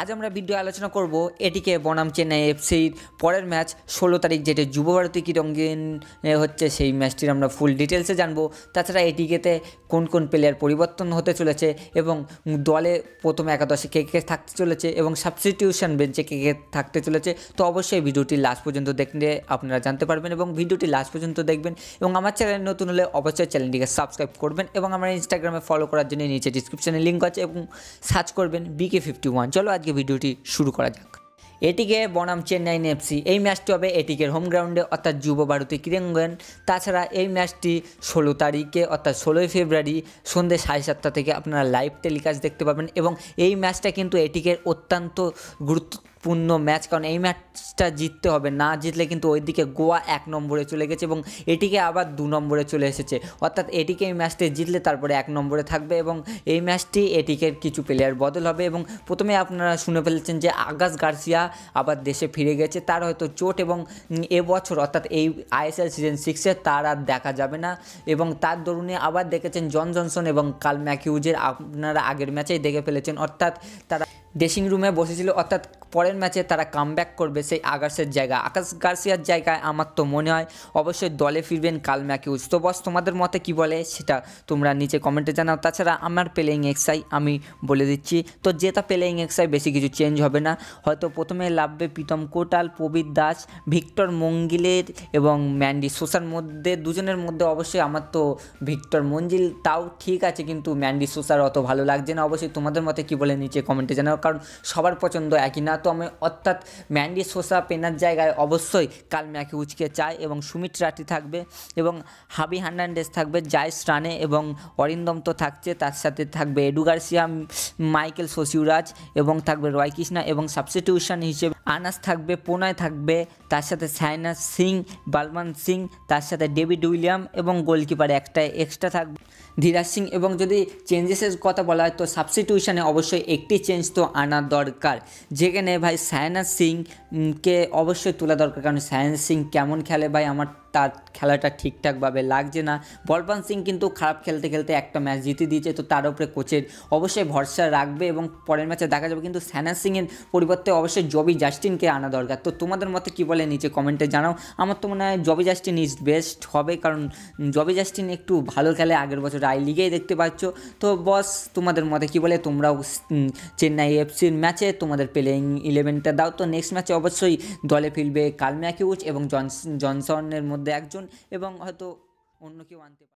আজ আমরা ভিডিও আলোচনা করব এটিকে বনাম চেন্নাই এফসির পরের ম্যাচ ষোলো তারিখ যেটি যুবভারতী কিরঙ্গিন হচ্ছে সেই ম্যাচটির আমরা ফুল ডিটেলসে জানবো তাছাড়া এটিকেতে কোন কোন প্লেয়ার পরিবর্তন হতে চলেছে এবং দলে প্রথম একাদশে কে কে থাকতে চলেছে এবং সাবস্টিটিউশন বেঞ্চে কে কে থাকতে চলেছে তো অবশ্যই ভিডিওটি লাস্ট পর্যন্ত দেখলে আপনারা জানতে পারবেন এবং ভিডিওটি লাস্ট পর্যন্ত দেখবেন এবং আমার চ্যানেল নতুন হলে অবশ্যই চ্যানেলটিকে সাবস্ক্রাইব করবেন এবং আমার ইনস্টাগ্রামে ফলো করার জন্য নিচে ডিসক্রিপশানে লিঙ্ক আছে এবং সার্চ করবেন বিকে ফিফটি ওয়ান চলো আজ আজকে ভিডিওটি শুরু করা যাক এটিকে বনাম চেন্নাই এফসি এই ম্যাচটি হবে এটিকের হোম গ্রাউন্ডে অর্থাৎ যুব ভারতী ক্রীড়াঙ্গন তাছাড়া এই ম্যাচটি ষোলো তারিখে অর্থাৎ ষোলোই ফেব্রুয়ারি সন্ধ্যে সাড়ে সাতটা থেকে আপনারা লাইভ টেলিকাস্ট দেখতে পাবেন এবং এই ম্যাচটা কিন্তু এটিকের অত্যন্ত গুরুত্ব পূর্ণ ম্যাচ কারণ এই ম্যাচটা জিততে হবে না জিতলে কিন্তু ওইদিকে গোয়া এক নম্বরে চলে গেছে এবং এটিকে আবার দু নম্বরে চলে এসেছে অর্থাৎ এটিকে এই ম্যাচটি জিতলে তারপরে এক নম্বরে থাকবে এবং এই ম্যাচটি এটিকে কিছু প্লেয়ার বদল হবে এবং প্রথমে আপনারা শুনে ফেলেছেন যে আগাস গার্সিয়া আবার দেশে ফিরে গেছে তার হয়তো চোট এবং এবছর অর্থাৎ এই আইএসএল সিজন সিক্সে তার আর দেখা যাবে না এবং তার দরুণে আবার দেখেছেন জন জনসন এবং কাল ম্যাকিউজের আপনারা আগের ম্যাচেই দেখে ফেলেছেন অর্থাৎ তারা ড্রেসিং রুমে বসেছিল অর্থাৎ পরের ম্যাচে তারা কামব্যাক করবে সেই আকাশের জায়গা আকাশ গার্সিয়ার জায়গায় আমার তো মনে হয় অবশ্যই দলে ফিরবেন কাল ম্যাকিউজ তো বস তোমাদের মতে কি বলে সেটা তোমরা নিচে কমেন্টে জানাও তাছাড়া আমার প্লেয়িং এক্সাই আমি বলে দিচ্ছি তো যেটা প্লেয়িং এক্সাই বেশি কিছু চেঞ্জ হবে না হয়তো প্রথমে লাভবে প্রীতম কোটাল প্রবীর দাস ভিক্টর মঙ্গিলের এবং ম্যান্ডি সোশার মধ্যে দুজনের মধ্যে অবশ্যই আমার তো ভিক্টর মঞ্জিল তাও ঠিক আছে কিন্তু ম্যান্ডি সোসার অত ভালো লাগছে না অবশ্যই তোমাদের মতে কি বলে নিচে কমেন্টে জানাও কারণ সবার পছন্দ একই না তমে অর্থাৎ ম্যান্ডি সোসা পেনার জায়গায় অবশ্যই কাল উচকে চায় এবং সুমিত রাটি থাকবে এবং হাবি হান্ডান্ডেস থাকবে জায়স রানে এবং অরিন্দম তো থাকছে তার সাথে থাকবে এডুগার্সিয়া মাইকেল সসিউরাজ এবং থাকবে রয়কৃষ্ণা এবং সাবস্টিটিউশন হিসেবে আনাস থাকবে প্রণয় থাকবে তার সাথে সাইনা সিং বালমান সিং তার সাথে ডেভিড উইলিয়াম এবং গোলকিপার একটা এক্সট্রা থাকবে ধীরাজ সিং এবং যদি চেঞ্জেসের কথা বলা হয় তো সাবস্টিটিউশানে অবশ্যই একটি চেঞ্জ তো আনা দরকার যেখানে এখানে ভাই সায়না সিংকে অবশ্যই তোলা দরকার কারণ সায়না সিং কেমন খেলে ভাই আমার তার খেলাটা ঠিকঠাকভাবে লাগছে না বলপান সিং কিন্তু খারাপ খেলতে খেলতে একটা ম্যাচ জিতে দিয়েছে তো তার উপরে কোচের অবশ্যই ভরসা রাখবে এবং পরের ম্যাচে দেখা যাবে কিন্তু স্যানা সিংয়ের পরিবর্তে অবশ্যই জবি জাস্টিনকে আনা দরকার তো তোমাদের মতে কী বলে নিচে কমেন্টে জানাও আমার তো মনে হয় জবি জাস্টিন ইজ বেস্ট হবে কারণ জবি জাস্টিন একটু ভালো খেলে আগের বছর আই লিগেই দেখতে পাচ্ছ তো বস তোমাদের মতে কী বলে তোমরাও চেন্নাই এফসির ম্যাচে তোমাদের প্লেয়িং ইলেভেনটা দাও তো নেক্সট ম্যাচে অবশ্যই দলে ফিরবে কালমিয়াকিউচ এবং জনসনের মধ্যে মধ্যে একজন এবং হয়তো অন্য কেউ আনতে